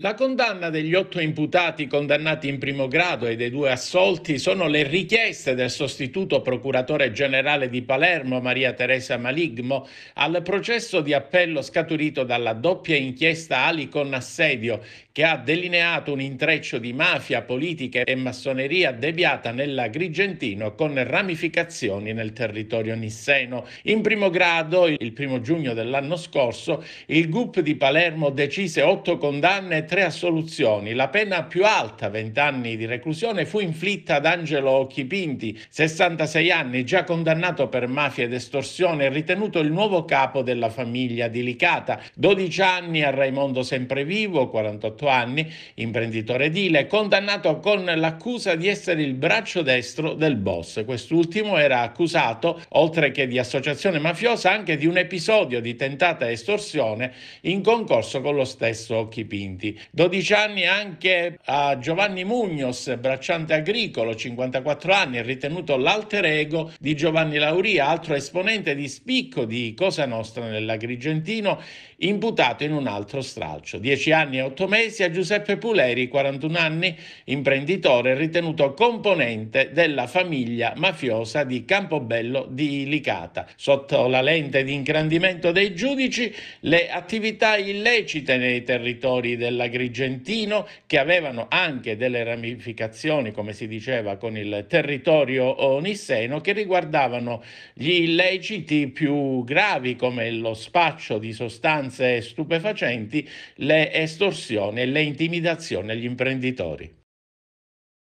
La condanna degli otto imputati condannati in primo grado e dei due assolti sono le richieste del sostituto procuratore generale di Palermo, Maria Teresa Maligmo, al processo di appello scaturito dalla doppia inchiesta Ali con Assedio, che ha delineato un intreccio di mafia, politica e massoneria deviata nell'Agrigentino con ramificazioni nel territorio nisseno. In primo grado, il primo giugno dell'anno scorso, il GUP di Palermo decise otto condanne tre assoluzioni. La pena più alta, 20 anni di reclusione, fu inflitta ad Angelo Chipinti, 66 anni, già condannato per mafia ed estorsione ritenuto il nuovo capo della famiglia di Licata. 12 anni a Raimondo Semprevivo, 48 anni, imprenditore edile, condannato con l'accusa di essere il braccio destro del boss. Quest'ultimo era accusato, oltre che di associazione mafiosa, anche di un episodio di tentata estorsione in concorso con lo stesso Occhi Pinti. 12 anni anche a Giovanni Mugnos, bracciante agricolo, 54 anni, ritenuto l'alter ego di Giovanni Lauria, altro esponente di spicco di Cosa Nostra nell'Agrigentino, imputato in un altro stralcio. 10 anni e 8 mesi a Giuseppe Puleri, 41 anni, imprenditore, ritenuto componente della famiglia mafiosa di Campobello di Licata. Sotto la lente di ingrandimento dei giudici, le attività illecite nei territori della agrigentino che avevano anche delle ramificazioni, come si diceva, con il territorio nisseno che riguardavano gli illeciti più gravi come lo spaccio di sostanze stupefacenti, le estorsioni e le intimidazioni agli imprenditori.